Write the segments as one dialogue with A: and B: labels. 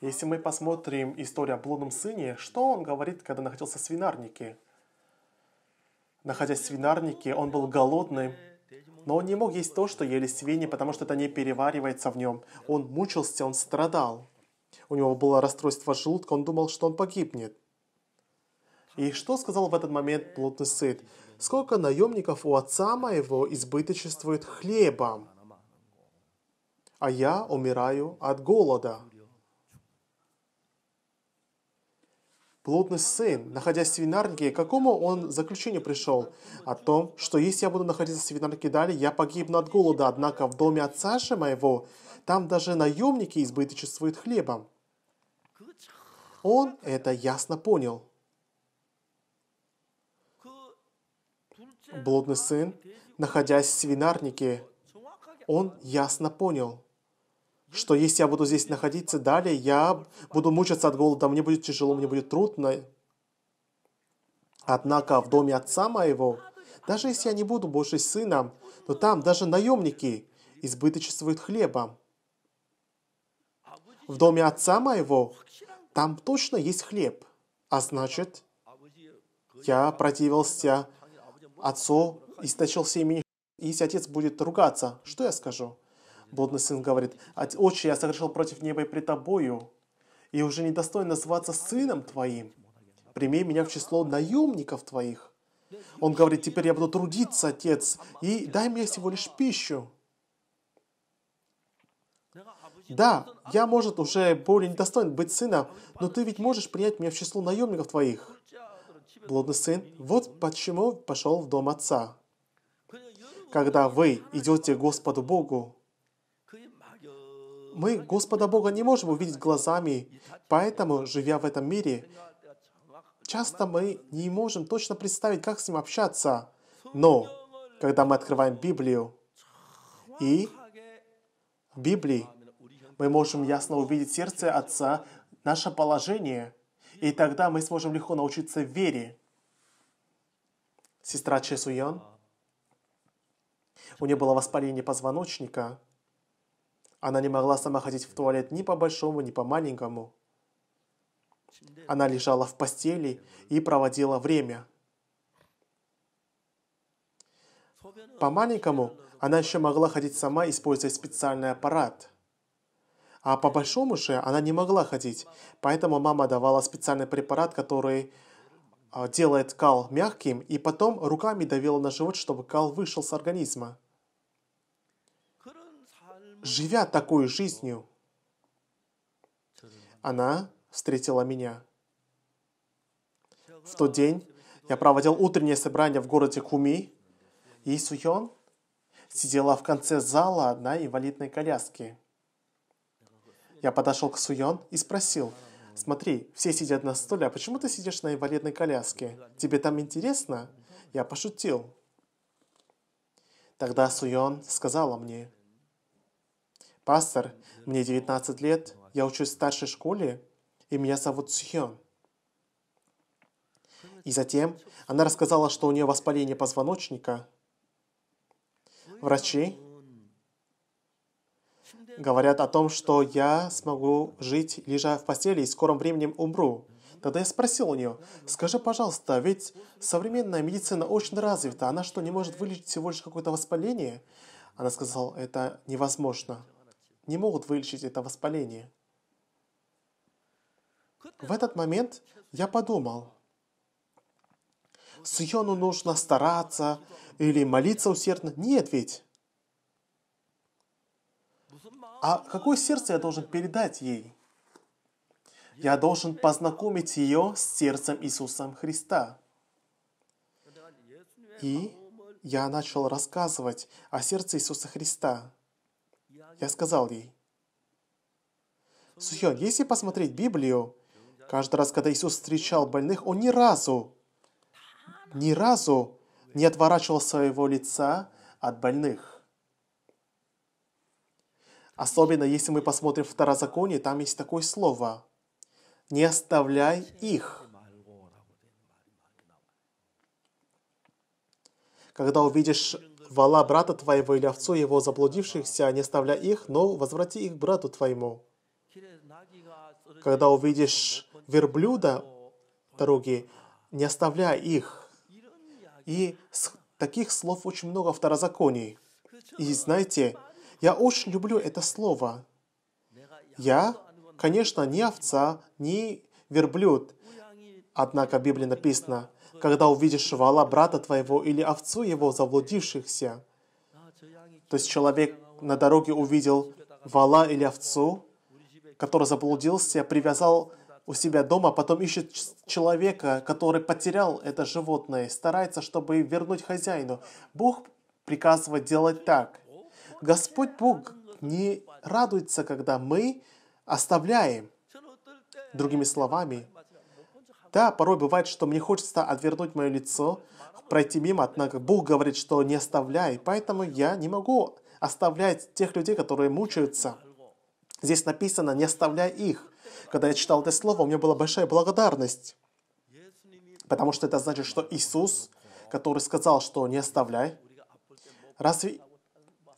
A: Если мы посмотрим историю о блудном сыне, что он говорит, когда находился в свинарнике? Находясь в свинарнике, он был голодным, но он не мог есть то, что ели свиньи, потому что это не переваривается в нем. Он мучился, он страдал. У него было расстройство желудка, он думал, что он погибнет. И что сказал в этот момент блудный сын? «Сколько наемников у отца моего избыточествует хлебом, а я умираю от голода». Блудный сын, находясь в свинарнике, к какому он заключению пришел? О том, что если я буду находиться в свинарнике далее, я погибну от голода, однако в доме отца же моего, там даже наемники избыточествуют хлебом. Он это ясно понял. Блудный сын, находясь в свинарнике, он ясно понял – что если я буду здесь находиться далее, я буду мучаться от голода, мне будет тяжело, мне будет трудно. Однако в доме отца моего, даже если я не буду больше сыном, то там даже наемники избыточествуют хлебом. В доме отца моего, там точно есть хлеб. А значит, я противился отцу, источил семени. Если отец будет ругаться, что я скажу? Блудный сын говорит, «Отче, я согрешил против неба и при тобою, и уже недостоин называться сыном твоим. Прими меня в число наемников твоих». Он говорит, «Теперь я буду трудиться, отец, и дай мне всего лишь пищу». Да, я, может, уже более недостоин быть сыном, но ты ведь можешь принять меня в число наемников твоих. Блудный сын, вот почему пошел в дом отца. Когда вы идете к Господу Богу, мы Господа Бога не можем увидеть глазами, поэтому, живя в этом мире, часто мы не можем точно представить, как с ним общаться. Но, когда мы открываем Библию, и в Библии мы можем ясно увидеть сердце Отца, наше положение, и тогда мы сможем легко научиться вере. Сестра Чесуян, у нее было воспаление позвоночника, она не могла сама ходить в туалет ни по большому, ни по маленькому. Она лежала в постели и проводила время. По маленькому она еще могла ходить сама, используя специальный аппарат. А по большому же она не могла ходить, поэтому мама давала специальный препарат, который а, делает кал мягким, и потом руками давила на живот, чтобы кал вышел с организма живя такой жизнью, она встретила меня. В тот день я проводил утреннее собрание в городе Куми. И Суйон сидела в конце зала на инвалидной коляске. Я подошел к Суйон и спросил, «Смотри, все сидят на стуле, а почему ты сидишь на инвалидной коляске? Тебе там интересно?» Я пошутил. Тогда Суйон сказала мне, Пастор, мне 19 лет, я учусь в старшей школе, и меня зовут Сухён. И затем она рассказала, что у нее воспаление позвоночника. Врачи говорят о том, что я смогу жить, лежа в постели, и в скором временем умру. Тогда я спросил у нее, скажи, пожалуйста, ведь современная медицина очень развита, она что, не может вылечить всего лишь какое-то воспаление? Она сказала, это невозможно не могут вылечить это воспаление. В этот момент я подумал, Сиону нужно стараться или молиться усердно. Нет ведь. А какое сердце я должен передать ей? Я должен познакомить ее с сердцем Иисуса Христа. И я начал рассказывать о сердце Иисуса Христа я сказал ей, Сухё, если посмотреть Библию, каждый раз, когда Иисус встречал больных, Он ни разу, ни разу не отворачивал своего лица от больных. Особенно, если мы посмотрим в Второзаконие, там есть такое слово «не оставляй их». Когда увидишь Вала брата твоего или овцу его заблудившихся, не оставляй их, но возврати их брату твоему. Когда увидишь верблюда дороги, не оставляй их. И таких слов очень много в второзаконии. И знаете, я очень люблю это слово. Я, конечно, не овца, не верблюд. Однако в Библии написано, когда увидишь вала брата твоего или овцу его, заблудившихся». То есть человек на дороге увидел вала или овцу, который заблудился, привязал у себя дома, потом ищет человека, который потерял это животное, старается, чтобы вернуть хозяину. Бог приказывает делать так. Господь Бог не радуется, когда мы оставляем. Другими словами, да, порой бывает, что мне хочется отвернуть мое лицо, пройти мимо, однако Бог говорит, что не оставляй, поэтому я не могу оставлять тех людей, которые мучаются. Здесь написано «не оставляй их». Когда я читал это слово, у меня была большая благодарность, потому что это значит, что Иисус, который сказал, что «не оставляй», разве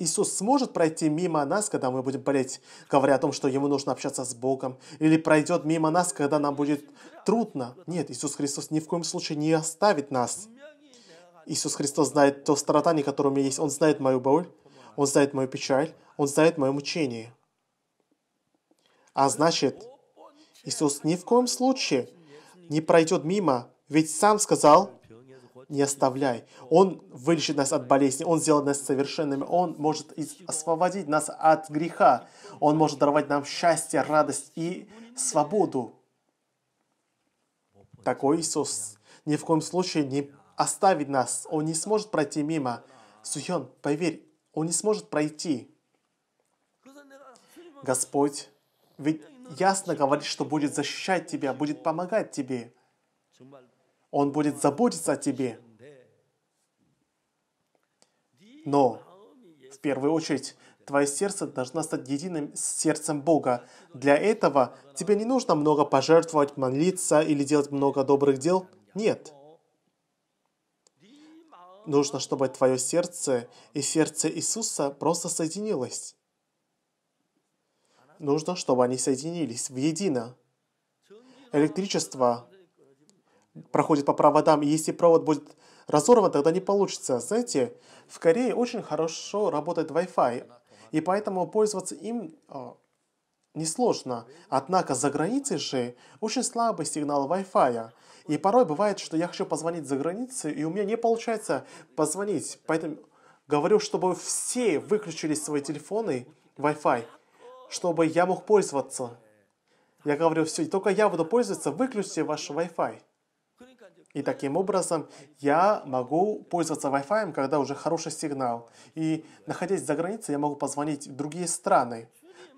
A: Иисус сможет пройти мимо нас, когда мы будем болеть, говоря о том, что Ему нужно общаться с Богом, или пройдет мимо нас, когда нам будет трудно. Нет, Иисус Христос ни в коем случае не оставит нас. Иисус Христос знает то страдание, которое у меня есть. Он знает мою боль, Он знает мою печаль, Он знает мое мучение. А значит, Иисус ни в коем случае не пройдет мимо, ведь сам сказал, не оставляй. Он вылечит нас от болезни, Он сделает нас совершенными, Он может освободить нас от греха, Он может даровать нам счастье, радость и свободу. Такой Иисус ни в коем случае не оставит нас, Он не сможет пройти мимо. Суйон, поверь, Он не сможет пройти. Господь ведь ясно говорит, что будет защищать тебя, будет помогать тебе. Он будет заботиться о тебе. Но, в первую очередь, твое сердце должно стать единым с сердцем Бога. Для этого тебе не нужно много пожертвовать, молиться или делать много добрых дел. Нет. Нужно, чтобы твое сердце и сердце Иисуса просто соединилось. Нужно, чтобы они соединились в едино. Электричество проходит по проводам, и если провод будет разорван, тогда не получится. Знаете, в Корее очень хорошо работает Wi-Fi, и поэтому пользоваться им а, несложно. Однако за границей же очень слабый сигнал Wi-Fi. И порой бывает, что я хочу позвонить за границей, и у меня не получается позвонить. Поэтому говорю, чтобы все выключили свои телефоны Wi-Fi, чтобы я мог пользоваться. Я говорю, все, только я буду пользоваться, выключите ваш Wi-Fi. И таким образом я могу пользоваться Wi-Fi, когда уже хороший сигнал. И находясь за границей, я могу позвонить в другие страны.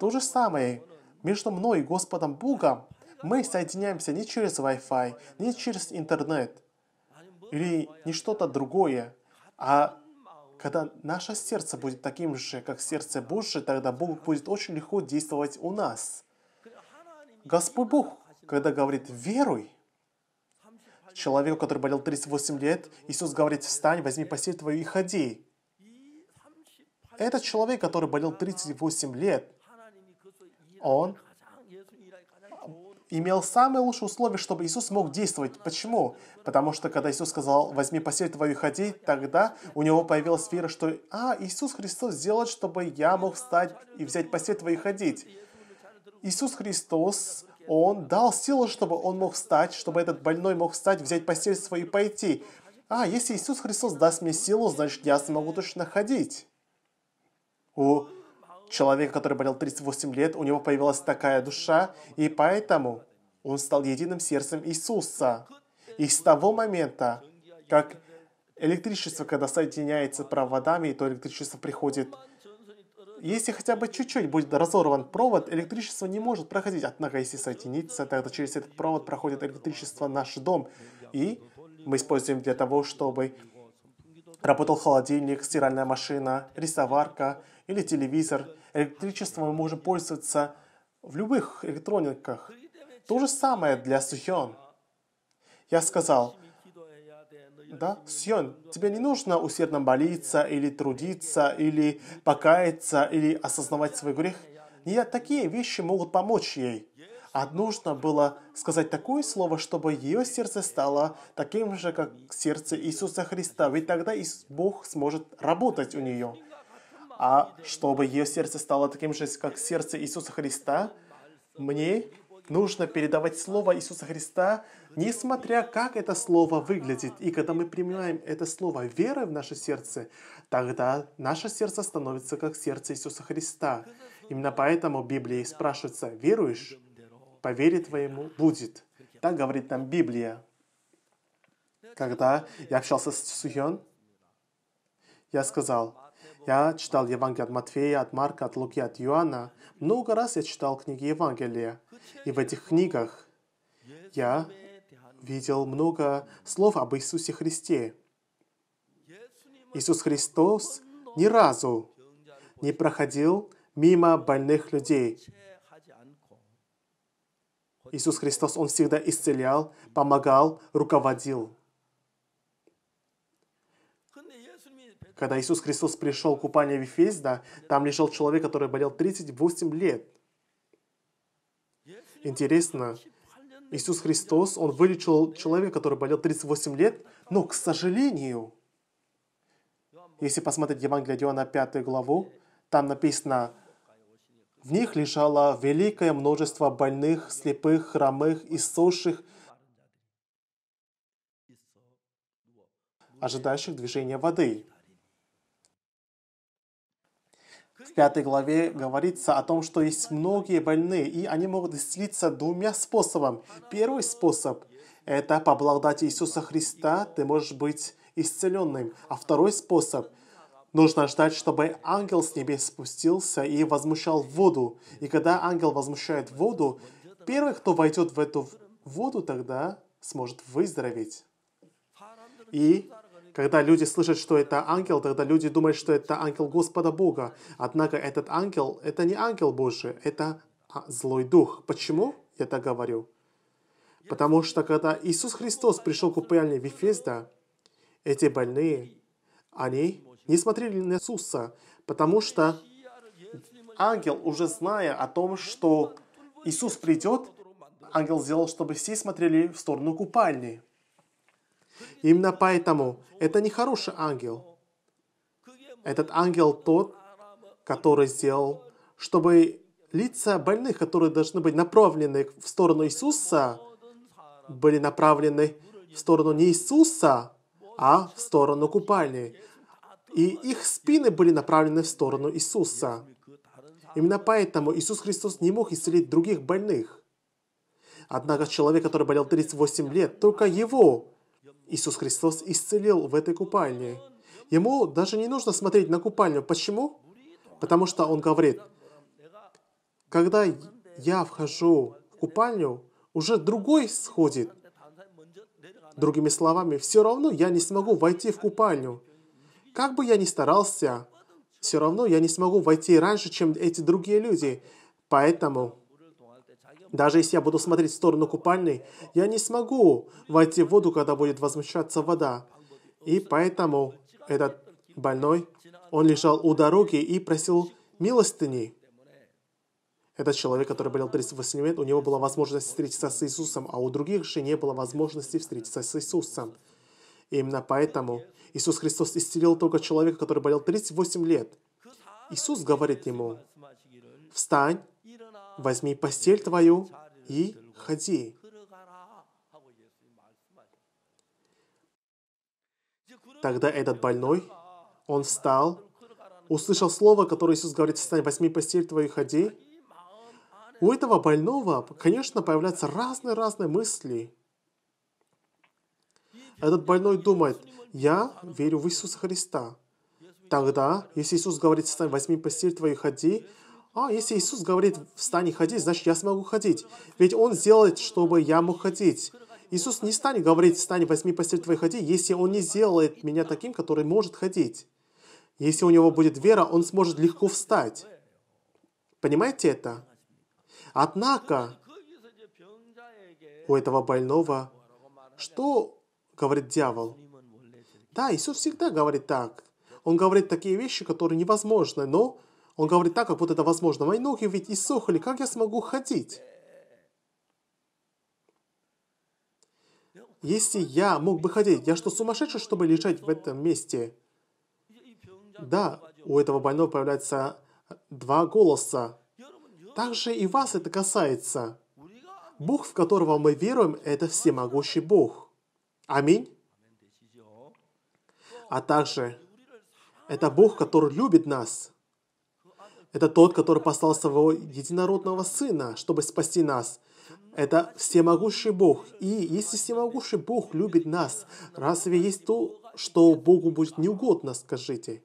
A: То же самое между мной и Господом Богом. Мы соединяемся не через Wi-Fi, не через интернет или не что-то другое, а когда наше сердце будет таким же, как сердце Божье, тогда Бог будет очень легко действовать у нас. Господь Бог, когда говорит «веруй», человеку, который болел 38 лет, Иисус говорит, встань, возьми постель твою и ходи. Этот человек, который болел 38 лет, он имел самые лучшие условия, чтобы Иисус мог действовать. Почему? Потому что когда Иисус сказал «возьми постель твою и ходи», тогда у него появилась вера, что «а, Иисус Христос сделает, чтобы я мог встать и взять постель твою и ходить». Иисус Христос он дал силу, чтобы он мог встать, чтобы этот больной мог встать, взять постель свою и пойти. А, если Иисус Христос даст мне силу, значит, я смогу точно ходить. У человека, который болел 38 лет, у него появилась такая душа, и поэтому он стал единым сердцем Иисуса. И с того момента, как электричество, когда соединяется проводами, то электричество приходит если хотя бы чуть-чуть будет разорван провод, электричество не может проходить. Однако, если соединиться, тогда через этот провод проходит электричество наш дом. И мы используем для того, чтобы работал холодильник, стиральная машина, рисоварка или телевизор. Электричество мы можем пользоваться в любых электрониках. То же самое для Сухион. Я сказал, да? Сьон, тебе не нужно усердно молиться или трудиться, или покаяться, или осознавать свой грех. Нет, такие вещи могут помочь ей. А нужно было сказать такое слово, чтобы ее сердце стало таким же, как сердце Иисуса Христа. Ведь тогда Бог сможет работать у нее. А чтобы ее сердце стало таким же, как сердце Иисуса Христа, мне нужно передавать слово Иисуса Христа Несмотря как это слово выглядит, и когда мы принимаем это слово верой в наше сердце, тогда наше сердце становится как сердце Иисуса Христа. Именно поэтому в Библии спрашивается, веруешь? Повери твоему будет. Так говорит нам Библия. Когда я общался с Суйон, я сказал, я читал Евангелие от Матфея, от Марка, от Луки, от Иоанна. Много раз я читал книги Евангелия. И в этих книгах я видел много слов об Иисусе Христе. Иисус Христос ни разу не проходил мимо больных людей. Иисус Христос, Он всегда исцелял, помогал, руководил. Когда Иисус Христос пришел к купанию Вифезда, там лежал человек, который болел 38 лет. Интересно, Иисус Христос, Он вылечил человека, который болел 38 лет, но, к сожалению, если посмотреть Евангелие Иоанна 5 главу, там написано, в них лежало великое множество больных, слепых, хромых, и иссохших, ожидающих движения воды. в пятой главе говорится о том, что есть многие больные, и они могут исцелиться двумя способами. Первый способ – это по благодати Иисуса Христа ты можешь быть исцеленным. А второй способ – нужно ждать, чтобы ангел с небес спустился и возмущал воду. И когда ангел возмущает воду, первый, кто войдет в эту воду, тогда сможет выздороветь. И когда люди слышат, что это ангел, тогда люди думают, что это ангел Господа Бога. Однако этот ангел – это не ангел Божий, это а, злой дух. Почему я так говорю? Потому что когда Иисус Христос пришел к упальне Вифезда, эти больные, они не смотрели на Иисуса, потому что ангел, уже зная о том, что Иисус придет, ангел сделал, чтобы все смотрели в сторону купальни. Именно поэтому это не хороший ангел. Этот ангел тот, который сделал, чтобы лица больных, которые должны быть направлены в сторону Иисуса, были направлены в сторону не Иисуса, а в сторону купальни. И их спины были направлены в сторону Иисуса. Именно поэтому Иисус Христос не мог исцелить других больных. Однако человек, который болел 38 лет, только его Иисус Христос исцелил в этой купальне. Ему даже не нужно смотреть на купальню. Почему? Потому что он говорит, когда я вхожу в купальню, уже другой сходит. Другими словами, все равно я не смогу войти в купальню. Как бы я ни старался, все равно я не смогу войти раньше, чем эти другие люди. Поэтому даже если я буду смотреть в сторону купальной, я не смогу войти в воду, когда будет возмущаться вода. И поэтому этот больной, он лежал у дороги и просил милостыни. Этот человек, который болел 38 лет, у него была возможность встретиться с Иисусом, а у других же не было возможности встретиться с Иисусом. И именно поэтому Иисус Христос исцелил только человека, который болел 38 лет. Иисус говорит ему, «Встань возьми постель твою и ходи. Тогда этот больной, он встал, услышал слово, которое Иисус говорит, «Встань, возьми постель твою и ходи». У этого больного, конечно, появляются разные-разные мысли. Этот больной думает, «Я верю в Иисуса Христа». Тогда, если Иисус говорит, «Встань, возьми постель твою и ходи», а если Иисус говорит, встань и ходи, значит, я смогу ходить. Ведь Он сделает, чтобы я мог ходить. Иисус не станет говорить, встань, возьми постель твою, ходи, если Он не сделает меня таким, который может ходить. Если у него будет вера, он сможет легко встать. Понимаете это? Однако, у этого больного, что говорит дьявол? Да, Иисус всегда говорит так. Он говорит такие вещи, которые невозможны, но он говорит так, как будто это возможно. Мои ноги ведь иссохли, как я смогу ходить? Если я мог бы ходить, я что, сумасшедший, чтобы лежать в этом месте? Да, у этого больного появляется два голоса. Также и вас это касается. Бог, в которого мы веруем, это всемогущий Бог. Аминь. А также это Бог, который любит нас. Это тот, который послал своего единородного Сына, чтобы спасти нас. Это всемогущий Бог. И если всемогущий Бог любит нас, разве есть то, что Богу будет неугодно, скажите?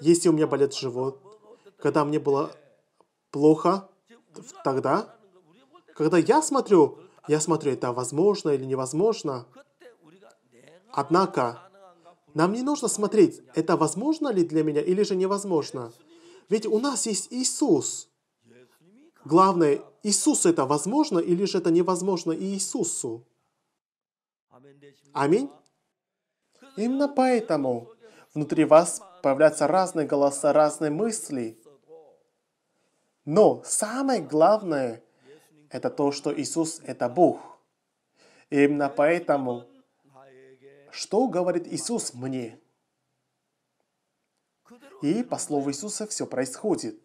A: Если у меня болит живот, когда мне было плохо, тогда, когда я смотрю, я смотрю, это возможно или невозможно. Однако, нам не нужно смотреть, это возможно ли для меня или же невозможно. Ведь у нас есть Иисус. Главное, Иисус это возможно или же это невозможно Иисусу. Аминь. Именно поэтому внутри вас появляются разные голоса, разные мысли. Но самое главное – это то, что Иисус – это Бог. И именно поэтому что говорит Иисус мне. И по слову Иисуса все происходит.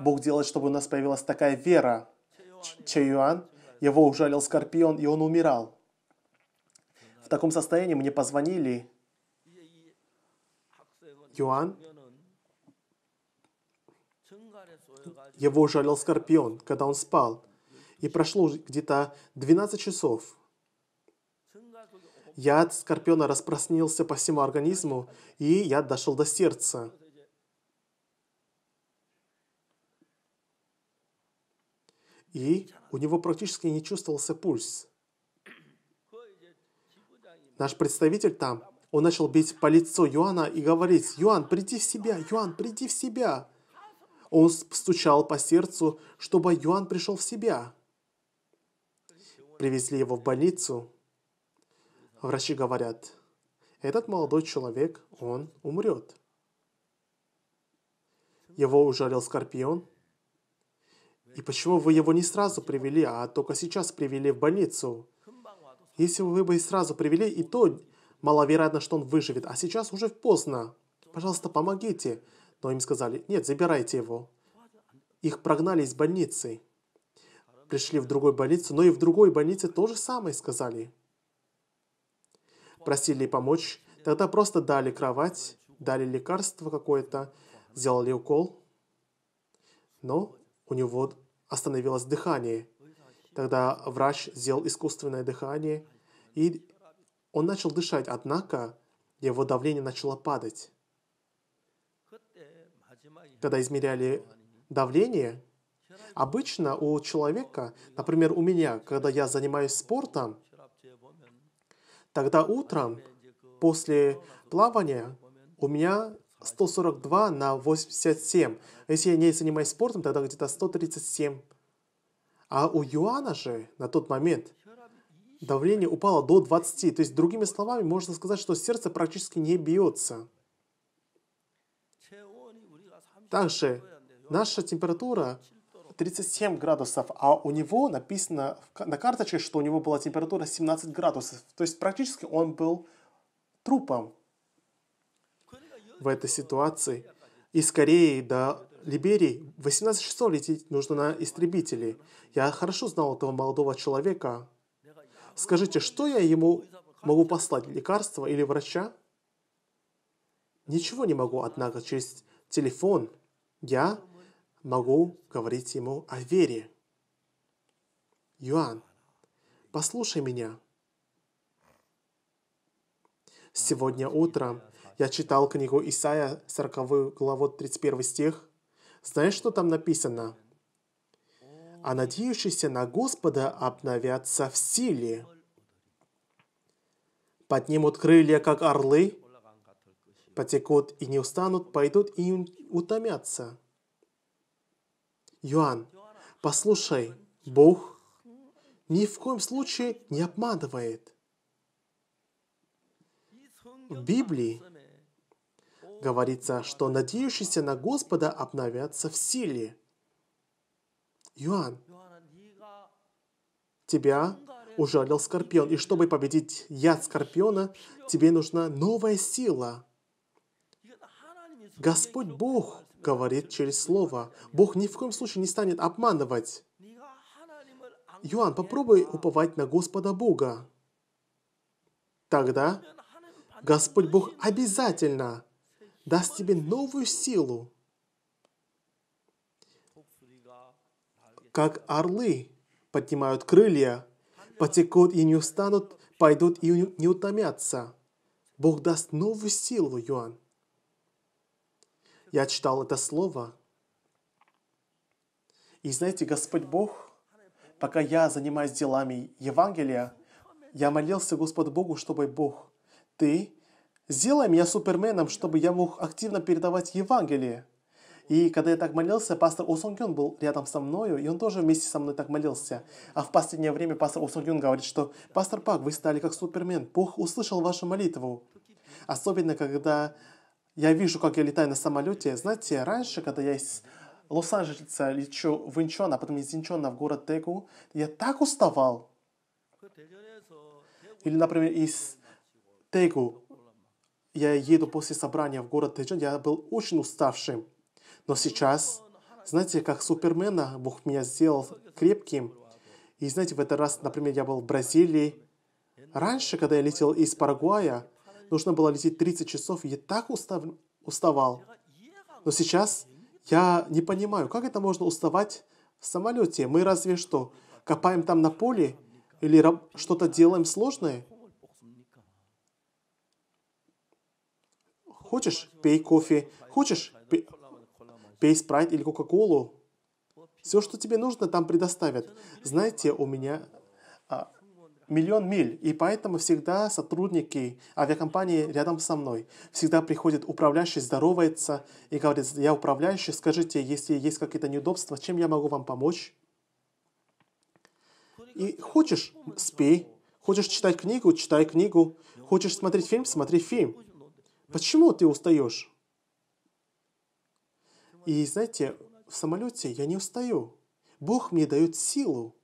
A: Бог делает, чтобы у нас появилась такая вера. Че его ужалил скорпион, и он умирал. В таком состоянии мне позвонили. Юан, его ужалил скорпион, когда он спал. И прошло где-то 12 часов. Яд скорпиона распространился по всему организму, и яд дошел до сердца. И у него практически не чувствовался пульс. Наш представитель там, он начал бить по лицу Юана и говорить, «Юан, приди в себя! Юан, приди в себя!» Он стучал по сердцу, чтобы Юан пришел в себя. Привезли его в больницу. Врачи говорят, этот молодой человек, он умрет. Его ужалил скорпион. И почему вы его не сразу привели, а только сейчас привели в больницу? Если вы бы сразу привели, и то маловероятно, что он выживет, а сейчас уже поздно. Пожалуйста, помогите. Но им сказали, нет, забирайте его. Их прогнали из больницы. Пришли в другой больницу, но и в другой больнице то же самое сказали просили помочь, тогда просто дали кровать, дали лекарство какое-то, сделали укол, но у него остановилось дыхание. Тогда врач сделал искусственное дыхание, и он начал дышать, однако его давление начало падать. Когда измеряли давление, обычно у человека, например, у меня, когда я занимаюсь спортом, Тогда утром, после плавания, у меня 142 на 87. Если я не занимаюсь спортом, тогда где-то 137. А у Юана же на тот момент давление упало до 20. То есть, другими словами, можно сказать, что сердце практически не бьется. Также наша температура 37 градусов, а у него написано на карточке, что у него была температура 17 градусов. То есть практически он был трупом в этой ситуации. Из Кореи до Либерии 18 часов лететь нужно на истребителе. Я хорошо знал этого молодого человека. Скажите, что я ему могу послать? Лекарство или врача? Ничего не могу, однако, через телефон я могу говорить ему о вере. Юан, послушай меня. Сегодня утром я читал книгу Исаия, 40 главу, 31 стих. Знаешь, что там написано? А надеющиеся на Господа обновятся в силе. Поднимут крылья, как орлы, потекут и не устанут, пойдут и утомятся. Иоанн, послушай, Бог ни в коем случае не обманывает. В Библии говорится, что надеющиеся на Господа обновятся в силе. Иоанн, тебя ужалил скорпион, и чтобы победить яд скорпиона, тебе нужна новая сила. Господь Бог говорит через Слово. Бог ни в коем случае не станет обманывать. Иоанн, попробуй уповать на Господа Бога. Тогда Господь Бог обязательно даст тебе новую силу, как орлы поднимают крылья, потекут и не устанут, пойдут и не утомятся. Бог даст новую силу, Иоанн. Я читал это слово. И знаете, Господь Бог, пока я занимаюсь делами Евангелия, я молился Господу Богу, чтобы Бог, Ты сделай меня суперменом, чтобы я мог активно передавать Евангелие. И когда я так молился, пастор Осон Кюн был рядом со мною, и он тоже вместе со мной так молился. А в последнее время пастор Осон Кюн говорит, что «Пастор Пак, вы стали как супермен, Бог услышал вашу молитву». Особенно, когда я вижу, как я летаю на самолете. Знаете, раньше, когда я из Лос-Анджелеса лечу в Инчон, а потом из Инчона в город Тегу, я так уставал. Или, например, из Тегу я еду после собрания в город Тэджон, я был очень уставшим. Но сейчас, знаете, как Супермена, Бог меня сделал крепким. И знаете, в этот раз, например, я был в Бразилии. Раньше, когда я летел из Парагвая, нужно было лететь 30 часов, и я так устав, уставал. Но сейчас я не понимаю, как это можно уставать в самолете? Мы разве что копаем там на поле или что-то делаем сложное? Хочешь, пей кофе. Хочешь, пей, пей спрайт или кока-колу. Все, что тебе нужно, там предоставят. Знаете, у меня миллион миль, и поэтому всегда сотрудники авиакомпании рядом со мной. Всегда приходит управляющий, здоровается и говорит, я управляющий, скажите, если есть какие-то неудобства, чем я могу вам помочь? И хочешь, спи. Хочешь читать книгу, читай книгу. Хочешь смотреть фильм, смотри фильм. Почему ты устаешь? И знаете, в самолете я не устаю. Бог мне дает силу.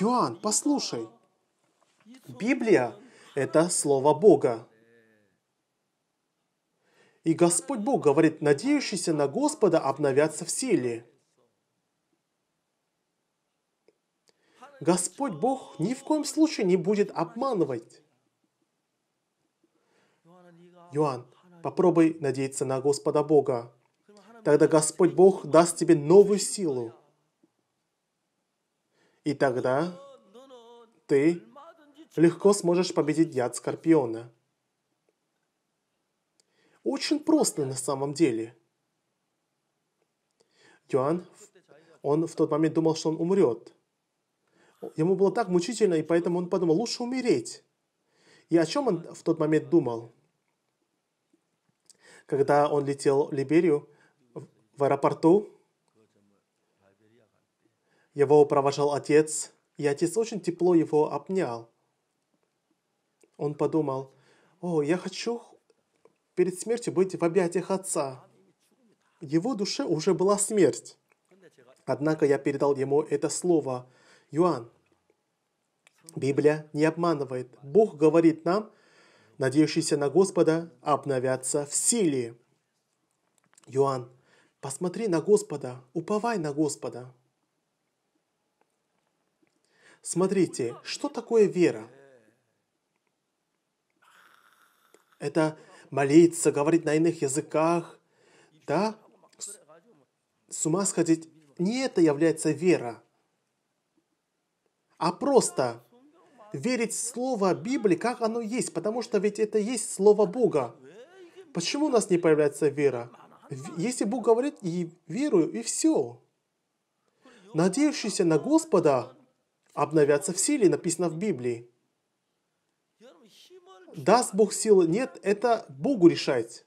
A: Юан, послушай. Библия – это Слово Бога. И Господь Бог говорит, надеющиеся на Господа обновятся в силе. Господь Бог ни в коем случае не будет обманывать. Иоанн, попробуй надеяться на Господа Бога. Тогда Господь Бог даст тебе новую силу. И тогда ты легко сможешь победить яд Скорпиона. Очень просто на самом деле. Юан, он в тот момент думал, что он умрет. Ему было так мучительно, и поэтому он подумал, лучше умереть. И о чем он в тот момент думал? Когда он летел в Либерию, в аэропорту, его провожал отец, и отец очень тепло его обнял. Он подумал, «О, я хочу перед смертью быть в объятиях отца». Его душе уже была смерть. Однако я передал ему это слово «Юан». Библия не обманывает. Бог говорит нам, надеющиеся на Господа, обновятся в силе. Юан, посмотри на Господа, уповай на Господа. Смотрите, что такое вера? Это молиться, говорить на иных языках, да? С, с ума сходить. Не это является вера, а просто верить в Слово Библии, как оно есть, потому что ведь это есть Слово Бога. Почему у нас не появляется вера? Если Бог говорит, и верую, и все. Надеющийся на Господа, обновятся в силе, написано в Библии. Даст Бог силы, нет, это Богу решать.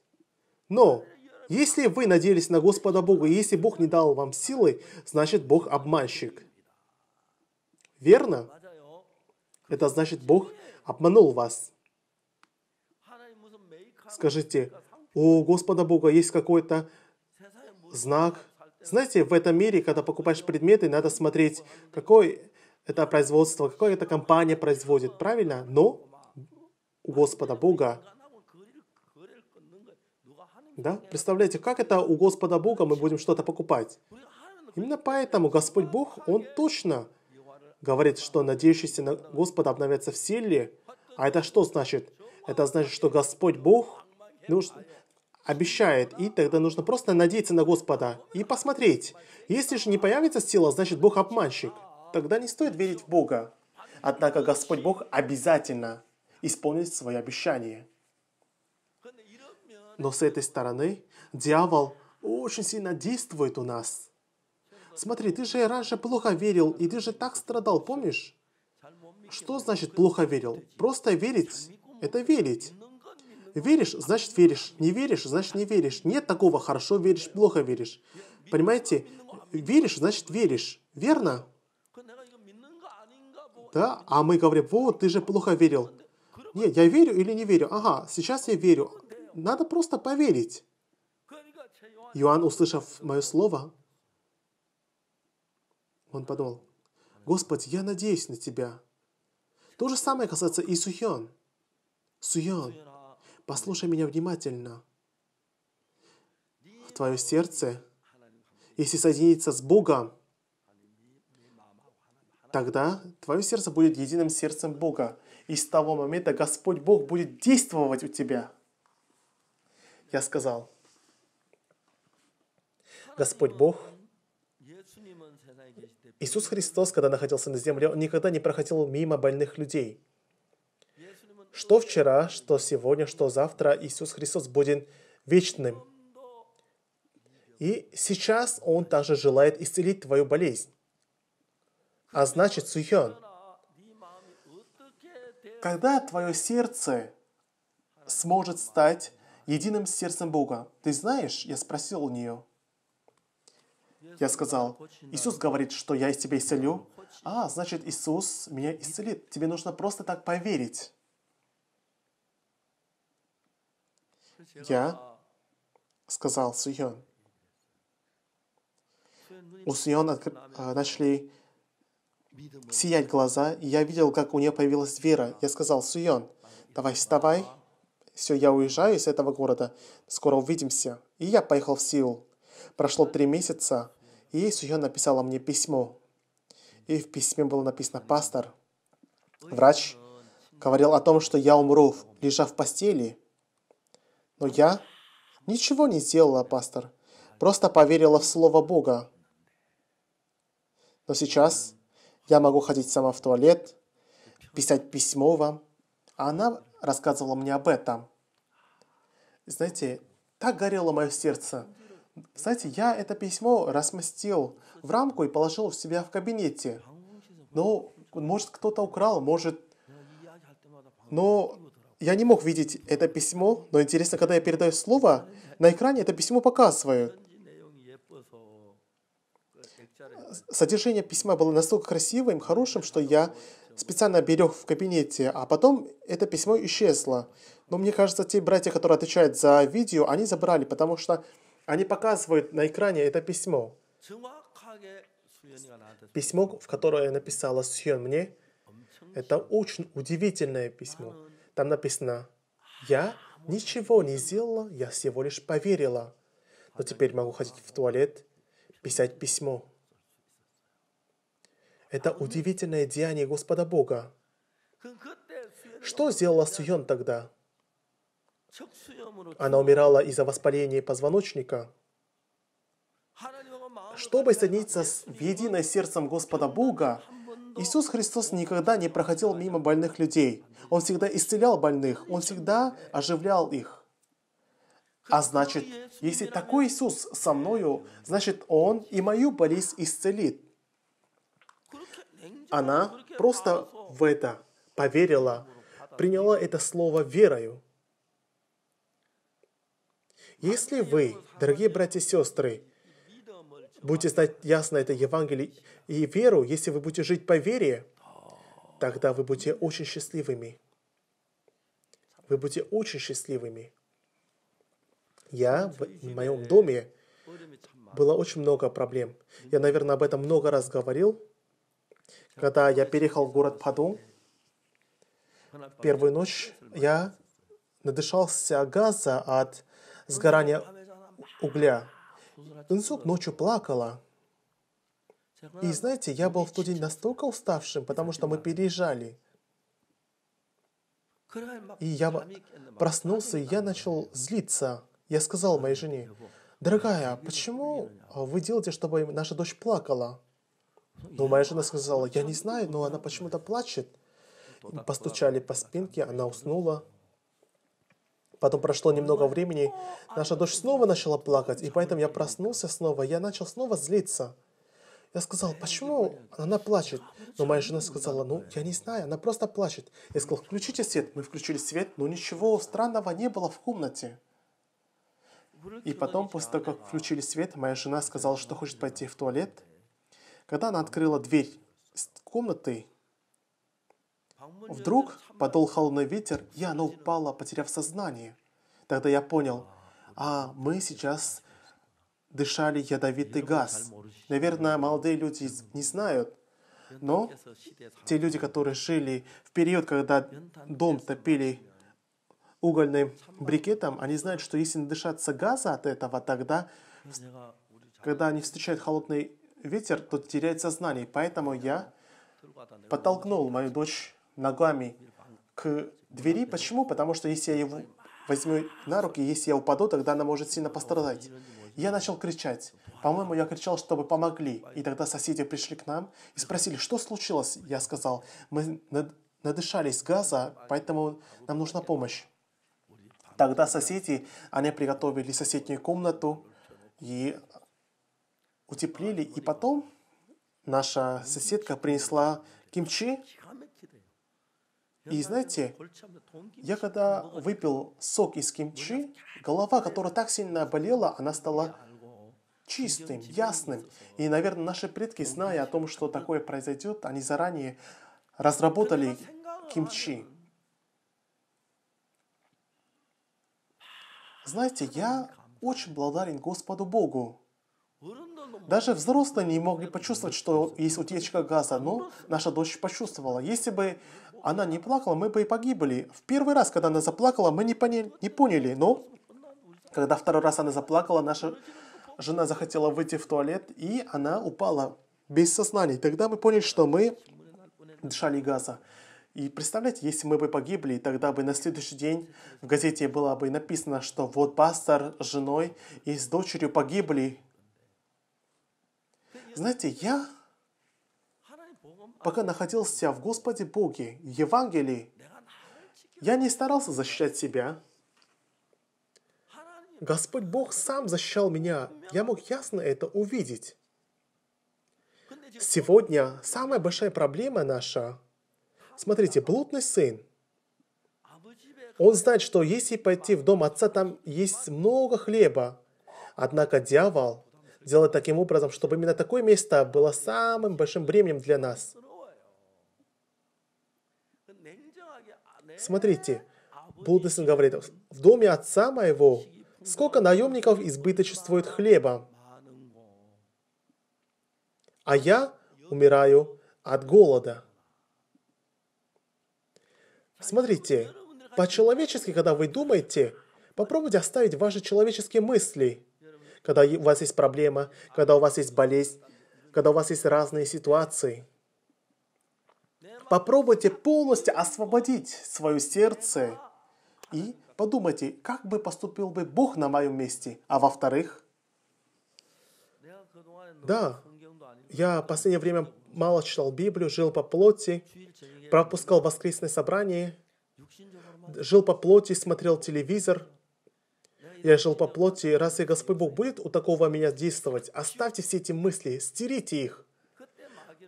A: Но если вы надеялись на Господа Бога, если Бог не дал вам силы, значит Бог обманщик. Верно? Это значит Бог обманул вас. Скажите, у Господа Бога есть какой-то знак. Знаете, в этом мире, когда покупаешь предметы, надо смотреть, какой это производство, какая-то компания производит, правильно? Но у Господа Бога, да? Представляете, как это у Господа Бога мы будем что-то покупать? Именно поэтому Господь Бог, Он точно говорит, что надеющийся на Господа обновятся в силе. А это что значит? Это значит, что Господь Бог нуж... обещает, и тогда нужно просто надеяться на Господа и посмотреть. Если же не появится сила, значит Бог обманщик – тогда не стоит верить в Бога. Однако Господь Бог обязательно исполнит свои обещания. Но с этой стороны дьявол очень сильно действует у нас. Смотри, ты же раньше плохо верил, и ты же так страдал, помнишь? Что значит плохо верил? Просто верить – это верить. Веришь, значит веришь. Не веришь, значит не веришь. Нет такого хорошо веришь, плохо веришь. Понимаете? Веришь, значит веришь. Верно? Да, а мы говорим, вот, ты же плохо верил. Нет, я верю или не верю? Ага, сейчас я верю. Надо просто поверить. Иоанн, услышав мое слово, он подумал, Господь, я надеюсь на Тебя. То же самое касается и Сухион. Суйон, послушай меня внимательно. В твое сердце, если соединиться с Богом, Тогда твое сердце будет единым сердцем Бога. И с того момента Господь Бог будет действовать у тебя. Я сказал, Господь Бог, Иисус Христос, когда находился на земле, Он никогда не проходил мимо больных людей. Что вчера, что сегодня, что завтра, Иисус Христос будет вечным. И сейчас Он также желает исцелить твою болезнь а значит Суйхён. Когда твое сердце сможет стать единым с сердцем Бога? Ты знаешь? Я спросил у нее. Я сказал, Иисус говорит, что я из тебя исцелю. А, значит, Иисус меня исцелит. Тебе нужно просто так поверить. Я сказал Суйон. У Суйон а, начали сиять глаза, и я видел, как у нее появилась вера. Я сказал, Суйон, давай вставай. Все, я уезжаю из этого города. Скоро увидимся. И я поехал в Сиул. Прошло три месяца, и Суйон написала мне письмо. И в письме было написано «Пастор». Врач говорил о том, что я умру, лежа в постели. Но я ничего не сделала, пастор. Просто поверила в Слово Бога. Но сейчас я могу ходить сама в туалет, писать письмо вам. А она рассказывала мне об этом. Знаете, так горело мое сердце. Знаете, я это письмо размастил в рамку и положил в себя в кабинете. Но, ну, может, кто-то украл, может... Но я не мог видеть это письмо, но интересно, когда я передаю слово, на экране это письмо показывают. Содержание письма было настолько красивым, хорошим, что я специально берег в кабинете, а потом это письмо исчезло. Но мне кажется, те братья, которые отвечают за видео, они забрали, потому что они показывают на экране это письмо. Письмо, в которое написала Сьон мне, это очень удивительное письмо. Там написано, я ничего не сделала, я всего лишь поверила. Но теперь могу ходить в туалет, писать письмо. Это удивительное деяние Господа Бога. Что сделала Суйон тогда? Она умирала из-за воспаления позвоночника. Чтобы соединиться с единой сердцем Господа Бога, Иисус Христос никогда не проходил мимо больных людей. Он всегда исцелял больных, Он всегда оживлял их. А значит, если такой Иисус со мною, значит, Он и мою болезнь исцелит. Она просто в это поверила, приняла это слово верою. Если вы, дорогие братья и сестры, будете знать ясно это Евангелие и веру, если вы будете жить по вере, тогда вы будете очень счастливыми. Вы будете очень счастливыми. Я в моем доме было очень много проблем. Я, наверное, об этом много раз говорил. Когда я переехал в город Паду, первую ночь я надышался газа от сгорания угля. Инсук ночью плакала. И знаете, я был в тот день настолько уставшим, потому что мы переезжали. И я проснулся, и я начал злиться. Я сказал моей жене, «Дорогая, почему вы делаете, чтобы наша дочь плакала?» Но моя жена сказала, я не знаю, но она почему-то плачет. Ну, постучали по спинке, она уснула. Потом прошло немного времени, а наша дочь снова начала плакать, и поэтому я проснулся снова, я начал снова злиться. Я сказал, почему она плачет? Но моя жена сказала, ну, я не знаю, она просто плачет. Я сказал, включите свет. Мы включили свет, но ничего странного не было в комнате. И потом, после того, как включили свет, моя жена сказала, что хочет пойти в туалет. Когда она открыла дверь комнаты, вдруг подул холодный ветер, и она упала, потеряв сознание. Тогда я понял, а мы сейчас дышали ядовитый газ. Наверное, молодые люди не знают, но те люди, которые жили в период, когда дом топили угольным брикетом, они знают, что если надышаться газа от этого, тогда, когда они встречают холодный ветер, тот теряет сознание. Поэтому я подтолкнул мою дочь ногами к двери. Почему? Потому что если я его возьму на руки, если я упаду, тогда она может сильно пострадать. Я начал кричать. По-моему, я кричал, чтобы помогли. И тогда соседи пришли к нам и спросили, что случилось? Я сказал, мы надышались газа, поэтому нам нужна помощь. Тогда соседи, они приготовили соседнюю комнату, и утеплили, и потом наша соседка принесла кимчи. И знаете, я когда выпил сок из кимчи, голова, которая так сильно болела, она стала чистым, ясным. И, наверное, наши предки, зная о том, что такое произойдет, они заранее разработали кимчи. Знаете, я очень благодарен Господу Богу даже взрослые не могли почувствовать, что есть утечка газа, но наша дочь почувствовала. Если бы она не плакала, мы бы и погибли. В первый раз, когда она заплакала, мы не, пони- не поняли, но когда второй раз она заплакала, наша жена захотела выйти в туалет, и она упала без сознания. Тогда мы поняли, что мы дышали газа. И представляете, если мы бы погибли, тогда бы на следующий день в газете было бы написано, что вот пастор с женой и с дочерью погибли знаете, я, пока находился в Господе Боге, в Евангелии, я не старался защищать себя. Господь Бог сам защищал меня. Я мог ясно это увидеть. Сегодня самая большая проблема наша. Смотрите, блудный сын. Он знает, что если пойти в дом отца, там есть много хлеба. Однако дьявол сделать таким образом, чтобы именно такое место было самым большим бременем для нас. Смотрите, Булдесен говорит, в доме отца моего сколько наемников избыточествует хлеба, а я умираю от голода. Смотрите, по-человечески, когда вы думаете, попробуйте оставить ваши человеческие мысли – когда у вас есть проблема, когда у вас есть болезнь, когда у вас есть разные ситуации. Попробуйте полностью освободить свое сердце и подумайте, как бы поступил бы Бог на моем месте. А во-вторых, да, я в последнее время мало читал Библию, жил по плоти, пропускал воскресное собрание, жил по плоти, смотрел телевизор – я жил по плоти, разве Господь Бог будет у такого меня действовать, оставьте все эти мысли, стерите их.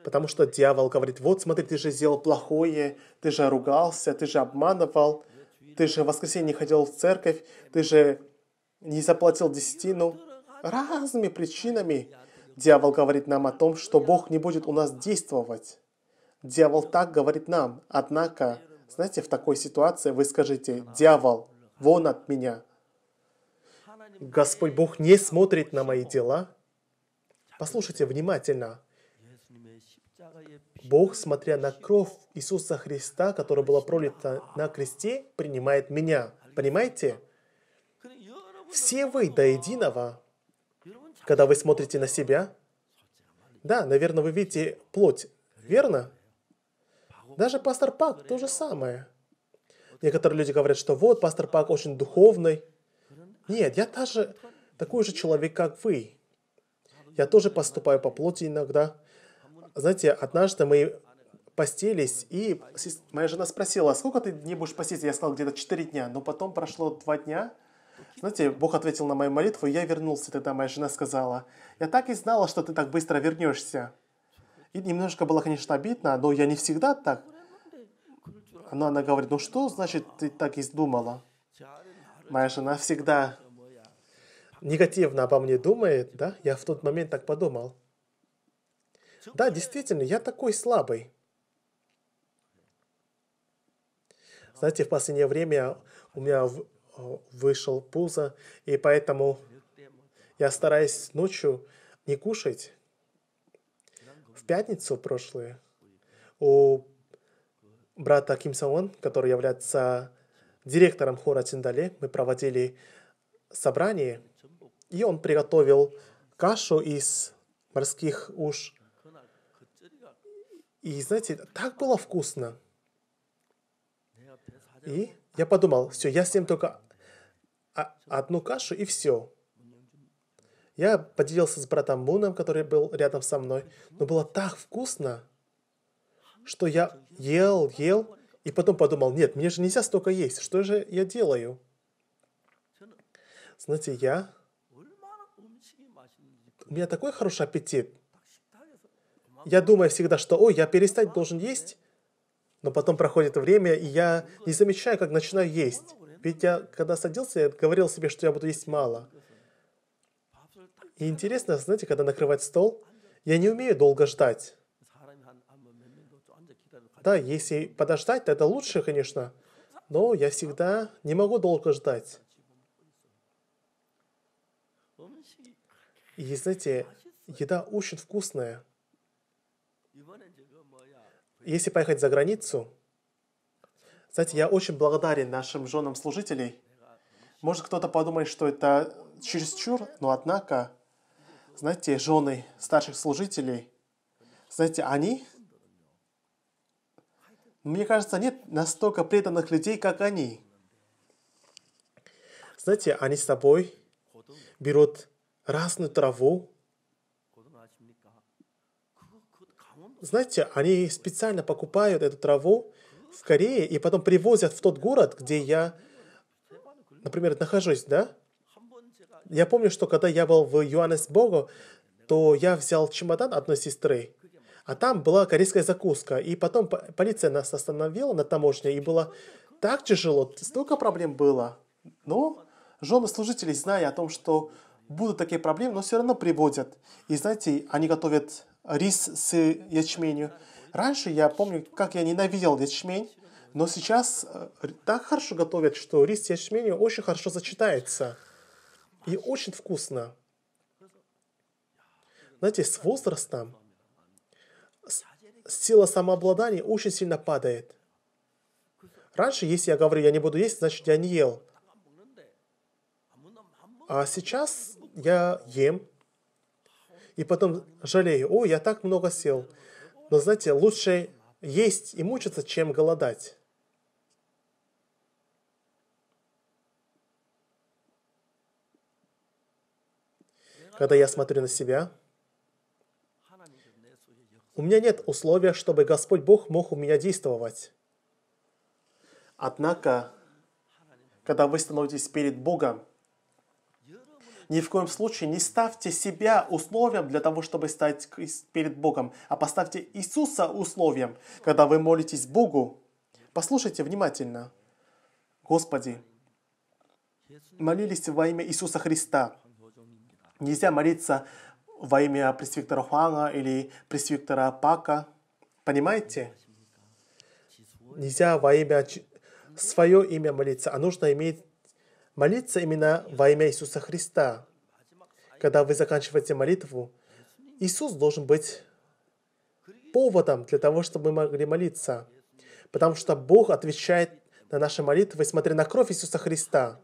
A: Потому что дьявол говорит, вот смотри, ты же сделал плохое, ты же ругался, ты же обманывал, ты же в воскресенье ходил в церковь, ты же не заплатил десятину. Разными причинами дьявол говорит нам о том, что Бог не будет у нас действовать. Дьявол так говорит нам. Однако, знаете, в такой ситуации вы скажете: дьявол, вон от меня, Господь Бог не смотрит на мои дела. Послушайте внимательно. Бог, смотря на кровь Иисуса Христа, которая была пролита на кресте, принимает меня. Понимаете? Все вы до единого, когда вы смотрите на себя. Да, наверное, вы видите плоть, верно? Даже пастор Пак то же самое. Некоторые люди говорят, что вот пастор Пак очень духовный. Нет, я даже такой же человек, как вы. Я тоже поступаю по плоти иногда. Знаете, однажды мы постились, и моя жена спросила, «А сколько ты дней будешь поститься? Я сказал, где-то 4 дня. Но потом прошло 2 дня, знаете, Бог ответил на мою молитву, и я вернулся. Тогда моя жена сказала, я так и знала, что ты так быстро вернешься. И немножко было, конечно, обидно, но я не всегда так. Но она говорит, ну что значит ты так и думала? Моя жена всегда негативно обо мне думает, да? Я в тот момент так подумал. Да, действительно, я такой слабый. Знаете, в последнее время у меня э, вышел пузо, и поэтому я стараюсь ночью не кушать. В пятницу прошлую у брата Ким Саон, который является директором хора Тиндале мы проводили собрание, и он приготовил кашу из морских уж. И знаете, так было вкусно. И я подумал, все, я съем только одну кашу и все. Я поделился с братом Муном, который был рядом со мной, но было так вкусно, что я ел, ел, и потом подумал, нет, мне же нельзя столько есть, что же я делаю? Знаете, я... У меня такой хороший аппетит. Я думаю всегда, что, ой, я перестать должен есть, но потом проходит время, и я не замечаю, как начинаю есть. Ведь я, когда садился, я говорил себе, что я буду есть мало. И интересно, знаете, когда накрывать стол, я не умею долго ждать. Да, если подождать, это лучше, конечно, но я всегда не могу долго ждать. И знаете, еда очень вкусная. Если поехать за границу, знаете, я очень благодарен нашим женам служителей. Может, кто-то подумает, что это чересчур, но однако, знаете, жены старших служителей, знаете, они мне кажется, нет настолько преданных людей, как они. Знаете, они с собой берут разную траву. Знаете, они специально покупают эту траву в Корее и потом привозят в тот город, где я, например, нахожусь, да? Я помню, что когда я был в Юанесбогу, то я взял чемодан одной сестры а там была корейская закуска. И потом полиция нас остановила на таможне, и было так тяжело, столько проблем было. Но жены служителей, зная о том, что будут такие проблемы, но все равно приводят. И знаете, они готовят рис с ячменью. Раньше я помню, как я ненавидел ячмень, но сейчас э, так хорошо готовят, что рис с ячменью очень хорошо сочетается. И очень вкусно. Знаете, с возрастом сила самообладания очень сильно падает. Раньше, если я говорю, я не буду есть, значит, я не ел. А сейчас я ем, и потом жалею, о, я так много сел. Но знаете, лучше есть и мучиться, чем голодать. Когда я смотрю на себя, у меня нет условия, чтобы Господь Бог мог у меня действовать. Однако, когда вы становитесь перед Богом, ни в коем случае не ставьте себя условием для того, чтобы стать перед Богом, а поставьте Иисуса условием. Когда вы молитесь Богу, послушайте внимательно. Господи, молились во имя Иисуса Христа. Нельзя молиться во имя пресвиктера Хуана или пресвиктера Пака. Понимаете? Нельзя во имя свое имя молиться, а нужно иметь молиться именно во имя Иисуса Христа. Когда вы заканчиваете молитву, Иисус должен быть поводом для того, чтобы мы могли молиться. Потому что Бог отвечает на наши молитвы, смотря на кровь Иисуса Христа.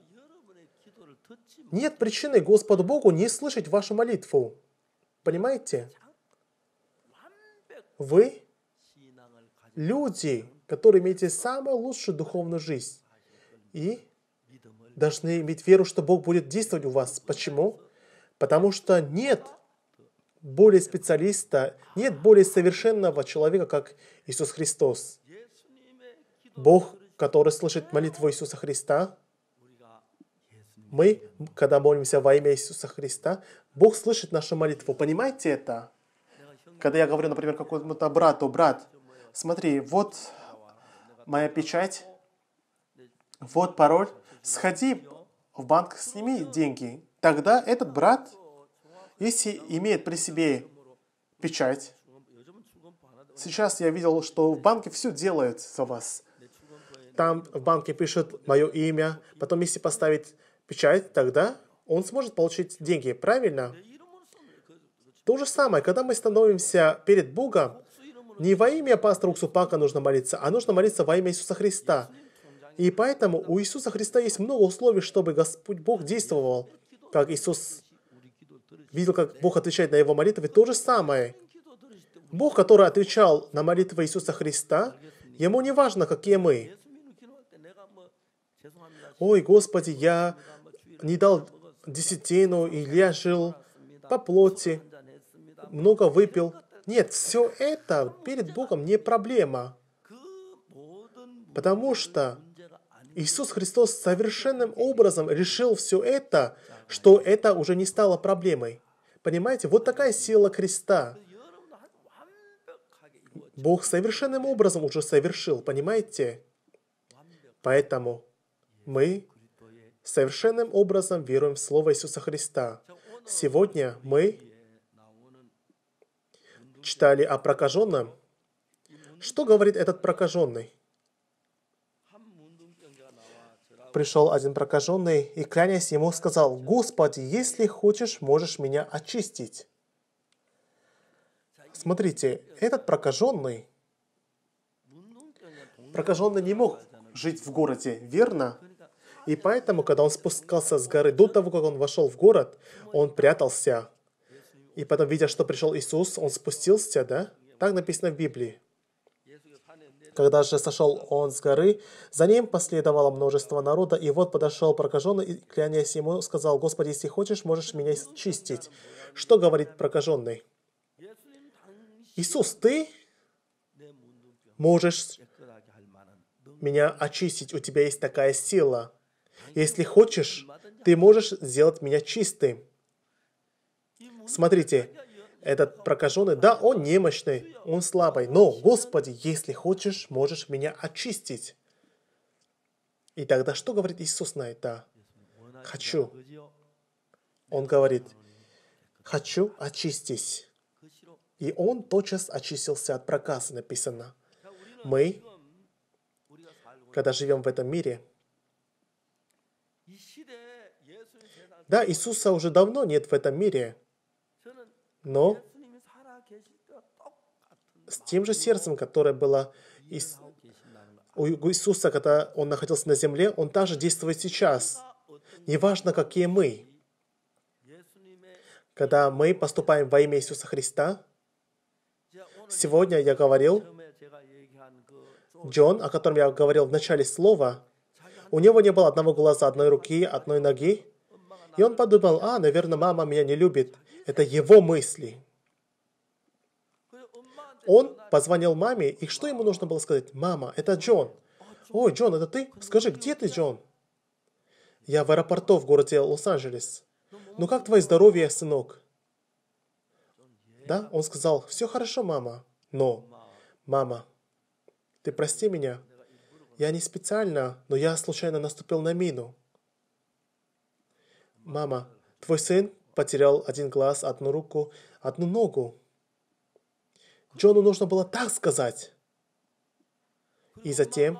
A: Нет причины Господу Богу не слышать вашу молитву. Понимаете? Вы люди, которые имеете самую лучшую духовную жизнь. И должны иметь веру, что Бог будет действовать у вас. Почему? Потому что нет более специалиста, нет более совершенного человека, как Иисус Христос. Бог, который слышит молитву Иисуса Христа, мы, когда молимся во имя Иисуса Христа, Бог слышит нашу молитву, Понимаете это? Когда я говорю, например, какому-то брату, брат, смотри, вот моя печать, вот пароль, сходи в банк, сними деньги. Тогда этот брат, если имеет при себе печать, сейчас я видел, что в банке все делают за вас. Там в банке пишут мое имя, потом если поставить печать, тогда он сможет получить деньги, правильно? То же самое, когда мы становимся перед Богом, не во имя пастора Уксупака нужно молиться, а нужно молиться во имя Иисуса Христа. И поэтому у Иисуса Христа есть много условий, чтобы Господь Бог действовал, как Иисус видел, как Бог отвечает на его молитвы, то же самое. Бог, который отвечал на молитвы Иисуса Христа, Ему не важно, какие мы. «Ой, Господи, я не дал десятину, Илья жил по плоти, много выпил. Нет, все это перед Богом не проблема. Потому что Иисус Христос совершенным образом решил все это, что это уже не стало проблемой. Понимаете, вот такая сила креста. Бог совершенным образом уже совершил, понимаете? Поэтому мы совершенным образом веруем в Слово Иисуса Христа. Сегодня мы читали о прокаженном. Что говорит этот прокаженный? Пришел один прокаженный и, клянясь ему, сказал, «Господи, если хочешь, можешь меня очистить». Смотрите, этот прокаженный, прокаженный не мог жить в городе, верно? И поэтому, когда он спускался с горы, до того, как он вошел в город, он прятался. И потом, видя, что пришел Иисус, он спустился, да? Так написано в Библии. Когда же сошел он с горы, за ним последовало множество народа, и вот подошел прокаженный, и, клянясь ему, сказал, «Господи, если хочешь, можешь меня чистить». Что говорит прокаженный? «Иисус, ты можешь меня очистить, у тебя есть такая сила». Если хочешь, ты можешь сделать меня чистым. Смотрите, этот прокаженный, да, он немощный, он слабый, но, Господи, если хочешь, можешь меня очистить. И тогда что говорит Иисус на это? Хочу. Он говорит, хочу очистись. И он тотчас очистился от проказа, написано. Мы, когда живем в этом мире, Да, Иисуса уже давно нет в этом мире, но с тем же сердцем, которое было у Иисуса, когда Он находился на земле, Он также действует сейчас. Неважно, какие мы. Когда мы поступаем во имя Иисуса Христа, сегодня я говорил, Джон, о котором я говорил в начале слова, у него не было одного глаза, одной руки, одной ноги, и он подумал, а, наверное, мама меня не любит. Это его мысли. Он позвонил маме, и что ему нужно было сказать? «Мама, это Джон». «Ой, Джон, это ты? Скажи, где ты, Джон?» «Я в аэропорту в городе Лос-Анджелес». «Ну как твое здоровье, сынок?» Да, он сказал, «Все хорошо, мама». Но, мама, ты прости меня. Я не специально, но я случайно наступил на мину. «Мама, твой сын потерял один глаз, одну руку, одну ногу». Джону нужно было так сказать. И затем,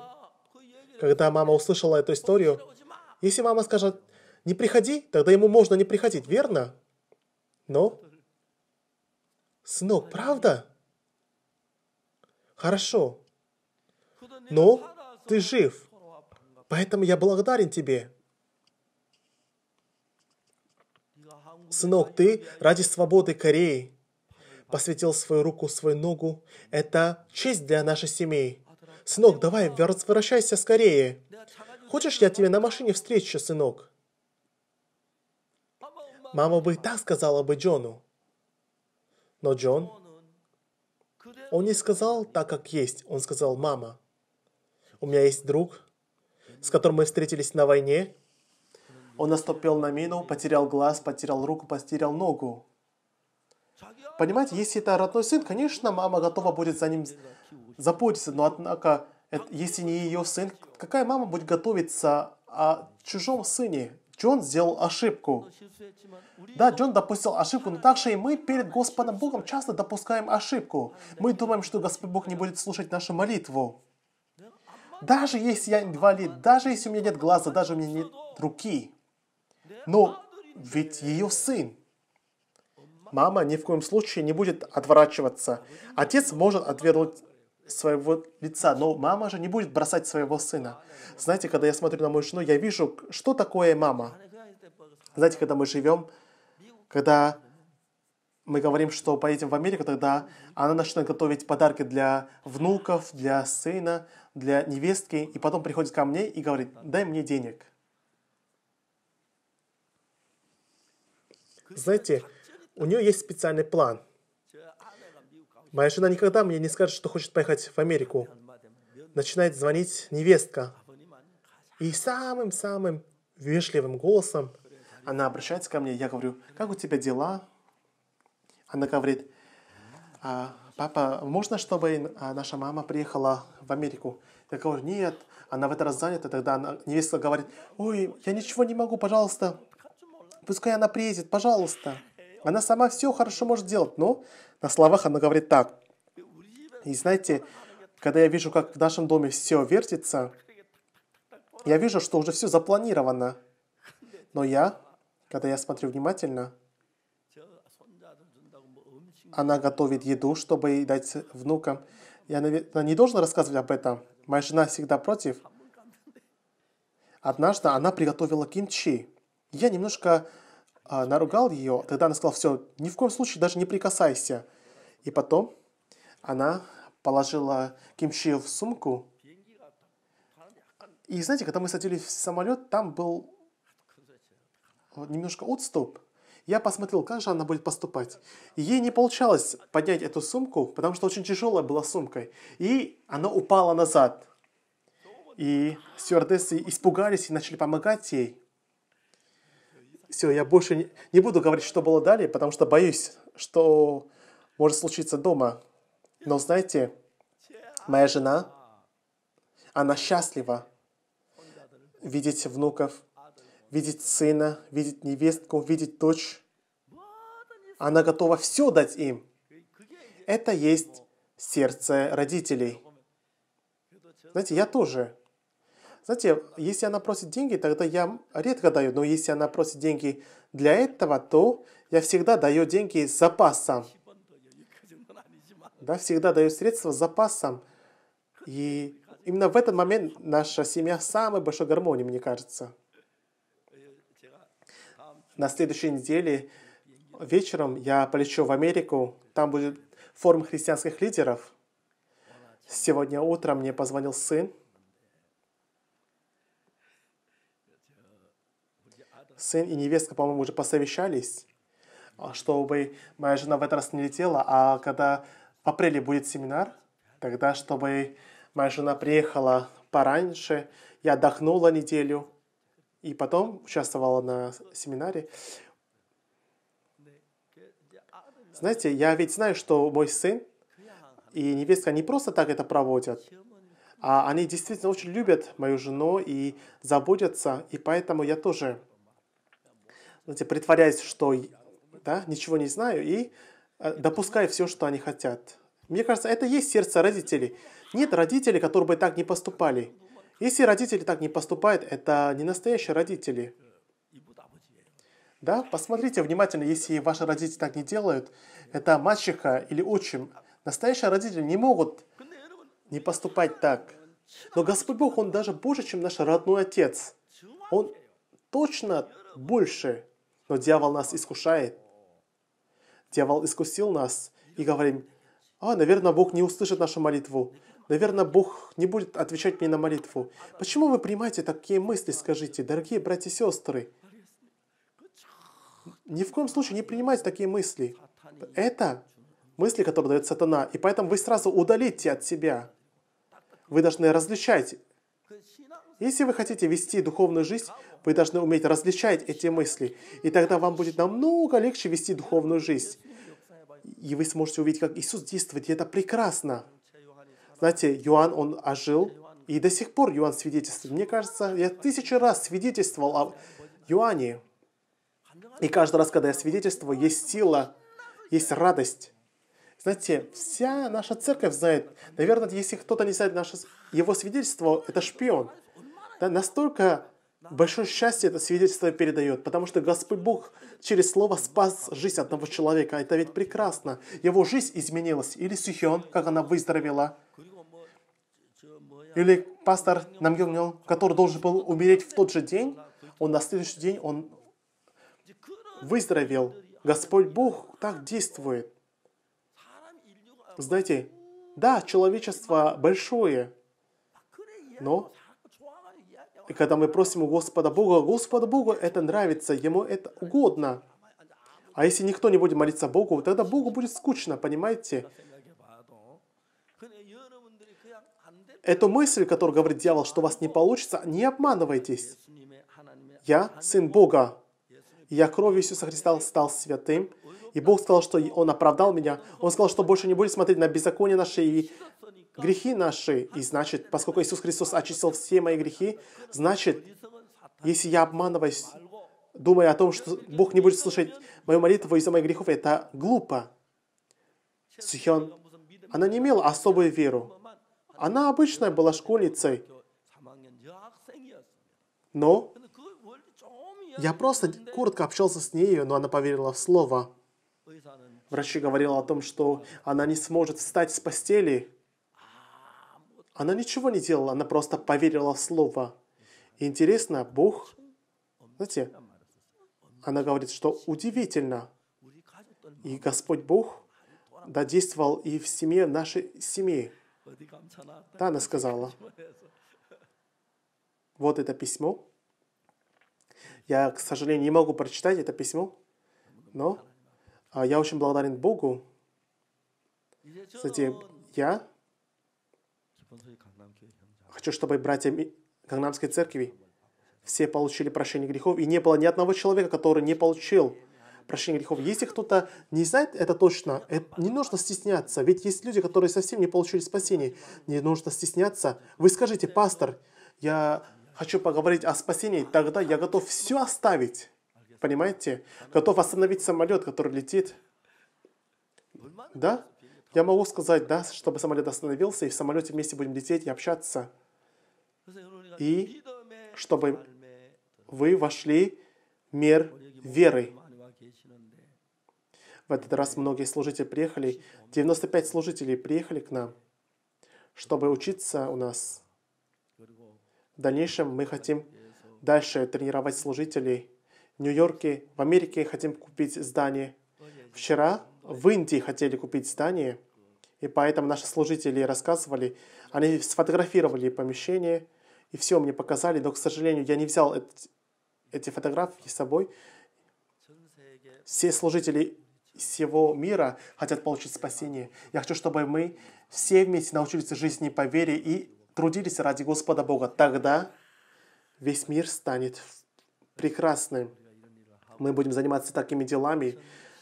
A: когда мама услышала эту историю, если мама скажет «не приходи», тогда ему можно не приходить, верно? Но, сынок, правда? Хорошо. Но ты жив. Поэтому я благодарен тебе. Сынок, ты ради свободы Кореи посвятил свою руку, свою ногу. Это честь для нашей семьи. Сынок, давай, возвращайся скорее. Хочешь, я тебя на машине встречу, сынок? Мама бы так сказала бы Джону. Но Джон... Он не сказал так, как есть. Он сказал, мама, у меня есть друг, с которым мы встретились на войне. Он наступил на мину, потерял глаз, потерял руку, потерял ногу. Понимаете, если это родной сын, конечно, мама готова будет за ним заботиться, но однако, если не ее сын, какая мама будет готовиться о чужом сыне? Джон сделал ошибку. Да, Джон допустил ошибку, но также и мы перед Господом Богом часто допускаем ошибку. Мы думаем, что Господь Бог не будет слушать нашу молитву. Даже если я инвалид, даже если у меня нет глаза, даже у меня нет руки, но ну, ведь ее сын. Мама ни в коем случае не будет отворачиваться. Отец может отвернуть своего лица, но мама же не будет бросать своего сына. Знаете, когда я смотрю на мою жену, я вижу, что такое мама. Знаете, когда мы живем, когда мы говорим, что поедем в Америку, тогда она начинает готовить подарки для внуков, для сына, для невестки, и потом приходит ко мне и говорит, дай мне денег. Знаете, у нее есть специальный план. Моя жена никогда мне не скажет, что хочет поехать в Америку. Начинает звонить невестка. И самым-самым вежливым голосом она обращается ко мне. Я говорю, как у тебя дела? Она говорит, а, папа, можно, чтобы а, наша мама приехала в Америку? Я говорю, нет, она в этот раз занята. Тогда она, невестка говорит, ой, я ничего не могу, пожалуйста, пускай она приедет, пожалуйста. Она сама все хорошо может делать, но на словах она говорит так. И знаете, когда я вижу, как в нашем доме все вертится, я вижу, что уже все запланировано. Но я, когда я смотрю внимательно, она готовит еду, чтобы ей дать внукам. Я, наверное, не должен рассказывать об этом. Моя жена всегда против. Однажды она приготовила кимчи. Я немножко а, наругал ее, тогда она сказала, все, ни в коем случае даже не прикасайся. И потом она положила кимчи в сумку. И знаете, когда мы садились в самолет, там был немножко отступ. Я посмотрел, как же она будет поступать. ей не получалось поднять эту сумку, потому что очень тяжелая была сумкой. И она упала назад. И стюардессы испугались и начали помогать ей. Все, я больше не, буду говорить, что было далее, потому что боюсь, что может случиться дома. Но знаете, моя жена, она счастлива видеть внуков, видеть сына, видеть невестку, видеть дочь. Она готова все дать им. Это есть сердце родителей. Знаете, я тоже знаете, если она просит деньги, тогда я редко даю, но если она просит деньги для этого, то я всегда даю деньги с запасом. Да, всегда даю средства с запасом. И именно в этот момент наша семья в самой большой гармонии, мне кажется. На следующей неделе вечером я полечу в Америку. Там будет форум христианских лидеров. Сегодня утром мне позвонил сын сын и невестка, по-моему, уже посовещались, а, чтобы моя жена в этот раз не летела, а когда в апреле будет семинар, тогда, чтобы моя жена приехала пораньше, я отдохнула неделю, и потом участвовала на семинаре. Знаете, я ведь знаю, что мой сын и невестка не просто так это проводят, а они действительно очень любят мою жену и заботятся, и поэтому я тоже знаете, притворяясь, что да, ничего не знаю, и э, допуская все, что они хотят. Мне кажется, это есть сердце родителей. Нет родителей, которые бы так не поступали. Если родители так не поступают, это не настоящие родители. Да, посмотрите внимательно, если ваши родители так не делают, это мачеха или отчим. Настоящие родители не могут не поступать так. Но Господь Бог, Он даже больше, чем наш родной отец. Он точно больше. Но дьявол нас искушает. Дьявол искусил нас и говорим, а, наверное, Бог не услышит нашу молитву. Наверное, Бог не будет отвечать мне на молитву. Почему вы принимаете такие мысли, скажите, дорогие братья и сестры? Ни в коем случае не принимайте такие мысли. Это мысли, которые дает сатана. И поэтому вы сразу удалите от себя. Вы должны различать если вы хотите вести духовную жизнь, вы должны уметь различать эти мысли, и тогда вам будет намного легче вести духовную жизнь. И вы сможете увидеть, как Иисус действует, и это прекрасно. Знаете, Иоанн, он ожил, и до сих пор Иоанн свидетельствует. Мне кажется, я тысячу раз свидетельствовал о Иоанне. И каждый раз, когда я свидетельствую, есть сила, есть радость. Знаете, вся наша церковь знает. Наверное, если кто-то не знает наше, его свидетельство, это шпион. Да, настолько большое счастье это свидетельство передает, потому что Господь Бог через Слово спас жизнь одного человека. Это ведь прекрасно. Его жизнь изменилась. Или Сюхион, как она выздоровела. Или пастор Намгил который должен был умереть в тот же день, он на следующий день он выздоровел. Господь Бог так действует. Знаете, да, человечество большое, но и когда мы просим у Господа Бога, Господа Бога, это нравится, Ему это угодно. А если никто не будет молиться Богу, тогда Богу будет скучно, понимаете? Эту мысль, которую говорит дьявол, что у вас не получится, не обманывайтесь. Я сын Бога. Я кровью Иисуса Христа стал святым. И Бог сказал, что Он оправдал меня. Он сказал, что больше не будет смотреть на беззаконие наше и грехи наши. И значит, поскольку Иисус Христос очистил все мои грехи, значит, если я обманываюсь, думая о том, что Бог не будет слушать мою молитву из-за моих грехов, это глупо. Сихион, она не имела особую веру. Она обычная была школьницей. Но я просто коротко общался с ней, но она поверила в слово. Врачи говорила о том, что она не сможет встать с постели. Она ничего не делала, она просто поверила в слово. И интересно, Бог, знаете, она говорит, что удивительно. И Господь Бог додействовал и в семье нашей семьи. Да, она сказала. Вот это письмо. Я, к сожалению, не могу прочитать это письмо, но а, я очень благодарен Богу. Кстати, я Хочу, чтобы братья Гангнамской церкви все получили прощение грехов, и не было ни одного человека, который не получил прощение грехов. Если кто-то не знает это точно, это не нужно стесняться, ведь есть люди, которые совсем не получили спасение. Не нужно стесняться. Вы скажите, пастор, я хочу поговорить о спасении, тогда я готов все оставить. Понимаете? Готов остановить самолет, который летит. Да? Я могу сказать, да, чтобы самолет остановился, и в самолете вместе будем лететь и общаться. И чтобы вы вошли в мир веры. В этот раз многие служители приехали, 95 служителей приехали к нам, чтобы учиться у нас. В дальнейшем мы хотим дальше тренировать служителей. В Нью-Йорке, в Америке хотим купить здание. Вчера в Индии хотели купить здание, и поэтому наши служители рассказывали, они сфотографировали помещение, и все мне показали, но, к сожалению, я не взял эти, эти фотографии с собой. Все служители всего мира хотят получить спасение. Я хочу, чтобы мы все вместе научились жизни по вере и трудились ради Господа Бога. Тогда весь мир станет прекрасным. Мы будем заниматься такими делами,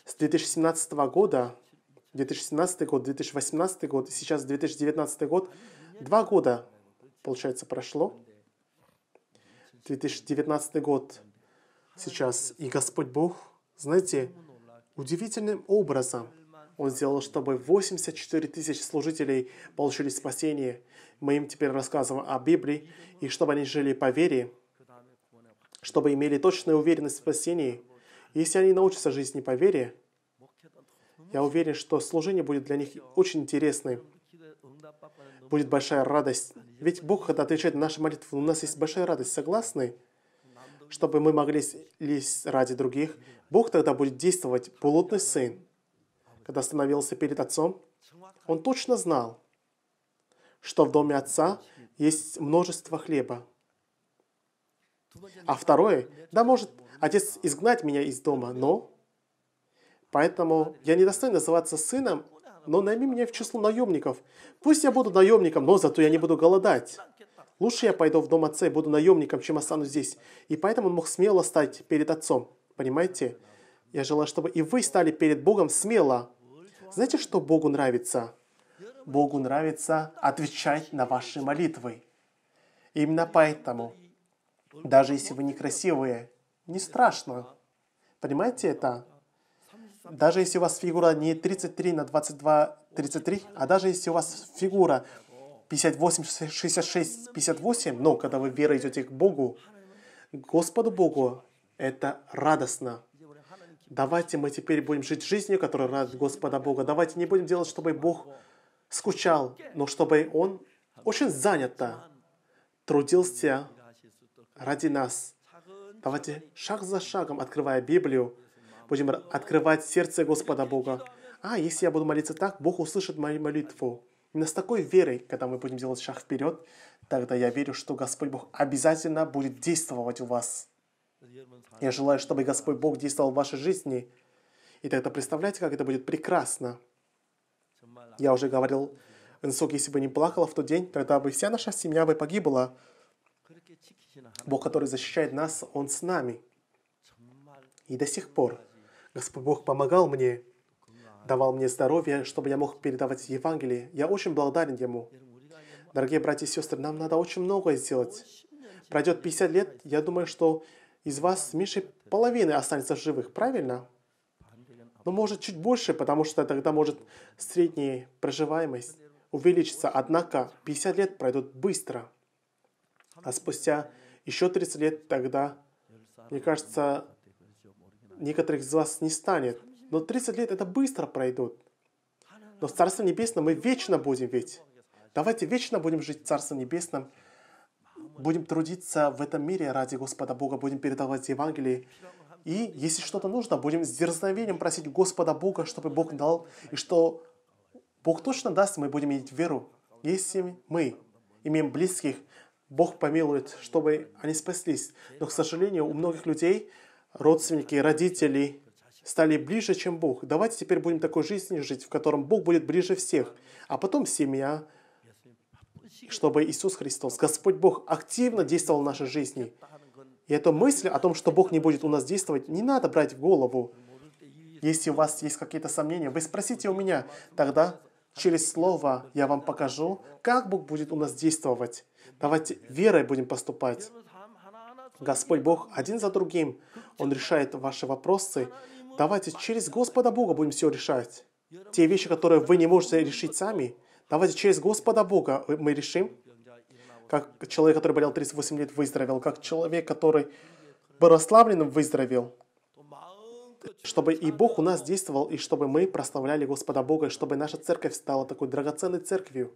A: с 2017 года, 2017 год, 2018 год и сейчас 2019 год, два года, получается, прошло. 2019 год сейчас. И Господь Бог, знаете, удивительным образом Он сделал, чтобы 84 тысячи служителей получили спасение. Мы им теперь рассказываем о Библии, и чтобы они жили по вере, чтобы имели точную уверенность в спасении – если они научатся жить не по вере, я уверен, что служение будет для них очень интересным. Будет большая радость. Ведь Бог, когда отвечает на наши молитвы, у нас есть большая радость. Согласны? Чтобы мы могли лезть ради других. Бог тогда будет действовать. Блудный сын, когда становился перед отцом, он точно знал, что в доме отца есть множество хлеба. А второе, да, может отец изгнать меня из дома, но... Поэтому я не достоин называться сыном, но найми меня в число наемников. Пусть я буду наемником, но зато я не буду голодать. Лучше я пойду в дом отца и буду наемником, чем останусь здесь. И поэтому он мог смело стать перед отцом. Понимаете? Я желаю, чтобы и вы стали перед Богом смело. Знаете, что Богу нравится? Богу нравится отвечать на ваши молитвы. Именно поэтому даже если вы некрасивые, не страшно. Понимаете это? Даже если у вас фигура не 33 на 22, 33, а даже если у вас фигура 58, 66, 58, но когда вы верой идете к Богу, Господу Богу, это радостно. Давайте мы теперь будем жить жизнью, которая радует Господа Бога. Давайте не будем делать, чтобы Бог скучал, но чтобы Он очень занято трудился ради нас. Давайте шаг за шагом, открывая Библию, будем открывать сердце Господа Бога. А, если я буду молиться так, Бог услышит мою молитву. Именно с такой верой, когда мы будем делать шаг вперед, тогда я верю, что Господь Бог обязательно будет действовать у вас. Я желаю, чтобы Господь Бог действовал в вашей жизни. И тогда представляете, как это будет прекрасно. Я уже говорил, Инсок, если бы не плакала в тот день, тогда бы вся наша семья бы погибла. Бог, который защищает нас, Он с нами. И до сих пор Господь Бог помогал мне, давал мне здоровье, чтобы я мог передавать Евангелие. Я очень благодарен Ему. Дорогие братья и сестры, нам надо очень многое сделать. Пройдет 50 лет, я думаю, что из вас меньше половины останется в живых, правильно? Но ну, может чуть больше, потому что тогда может средняя проживаемость увеличится. Однако 50 лет пройдут быстро. А спустя еще 30 лет тогда, мне кажется, некоторых из вас не станет. Но 30 лет это быстро пройдут. Но в Царстве Небесном мы вечно будем ведь. Давайте вечно будем жить в Царстве Небесном. Будем трудиться в этом мире ради Господа Бога, будем передавать Евангелие. И если что-то нужно, будем с дерзновением просить Господа Бога, чтобы Бог дал, и что Бог точно даст, мы будем иметь веру. Если мы имеем близких, Бог помилует, чтобы они спаслись. Но, к сожалению, у многих людей родственники, родители стали ближе, чем Бог. Давайте теперь будем такой жизнью жить, в котором Бог будет ближе всех. А потом семья, чтобы Иисус Христос, Господь Бог, активно действовал в нашей жизни. И эту мысль о том, что Бог не будет у нас действовать, не надо брать в голову. Если у вас есть какие-то сомнения, вы спросите у меня. Тогда через Слово я вам покажу, как Бог будет у нас действовать. Давайте верой будем поступать. Господь Бог один за другим. Он решает ваши вопросы. Давайте через Господа Бога будем все решать. Те вещи, которые вы не можете решить сами, давайте через Господа Бога э, мы решим. Как человек, который болел 38 лет, выздоровел. Как человек, который был расслаблен, выздоровел. Чтобы и Бог у нас действовал, и чтобы мы прославляли Господа Бога, и чтобы наша церковь стала такой драгоценной церковью.